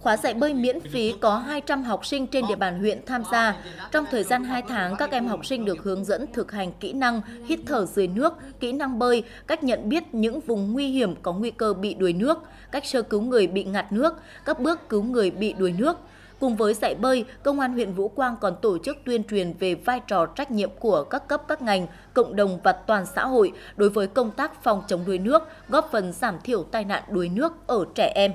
Khóa dạy bơi miễn phí có 200 học sinh trên địa bàn huyện tham gia. Trong thời gian 2 tháng, các em học sinh được hướng dẫn thực hành kỹ năng hít thở dưới nước, kỹ năng bơi, cách nhận biết những vùng nguy hiểm có nguy cơ bị đuối nước, cách sơ cứu người bị ngạt nước, các bước cứu người bị đuối nước. Cùng với dạy bơi, Công an huyện Vũ Quang còn tổ chức tuyên truyền về vai trò trách nhiệm của các cấp các ngành, cộng đồng và toàn xã hội đối với công tác phòng chống đuối nước, góp phần giảm thiểu tai nạn đuối nước ở trẻ em.